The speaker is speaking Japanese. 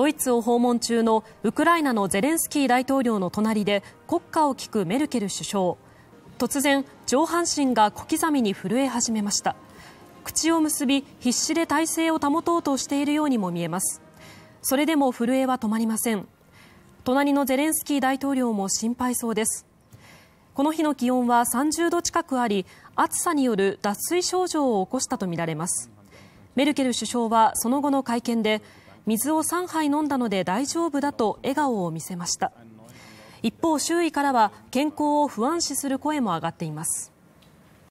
ドイツを訪問中のウクライナのゼレンスキー大統領の隣で国歌を聞くメルケル首相突然、上半身が小刻みに震え始めました口を結び必死で体勢を保とうとしているようにも見えますそれでも震えは止まりません隣のゼレンスキー大統領も心配そうですこの日の気温は30度近くあり暑さによる脱水症状を起こしたとみられますメルケル首相はその後の会見で水を3杯飲んだので大丈夫だと笑顔を見せました一方、周囲からは健康を不安視する声も上がっています。